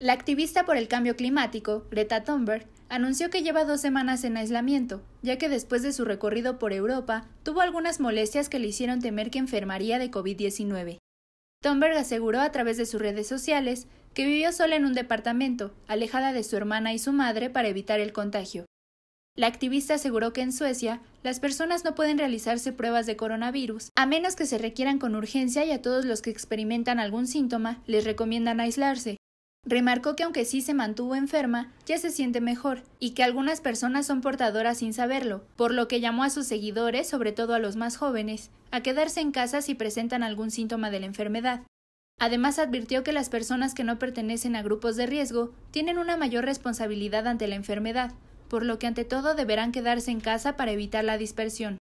La activista por el cambio climático, Greta Thunberg, anunció que lleva dos semanas en aislamiento, ya que después de su recorrido por Europa tuvo algunas molestias que le hicieron temer que enfermaría de COVID-19. Thunberg aseguró a través de sus redes sociales que vivió sola en un departamento, alejada de su hermana y su madre para evitar el contagio. La activista aseguró que en Suecia las personas no pueden realizarse pruebas de coronavirus a menos que se requieran con urgencia y a todos los que experimentan algún síntoma les recomiendan aislarse, Remarcó que aunque sí se mantuvo enferma, ya se siente mejor y que algunas personas son portadoras sin saberlo, por lo que llamó a sus seguidores, sobre todo a los más jóvenes, a quedarse en casa si presentan algún síntoma de la enfermedad. Además advirtió que las personas que no pertenecen a grupos de riesgo tienen una mayor responsabilidad ante la enfermedad, por lo que ante todo deberán quedarse en casa para evitar la dispersión.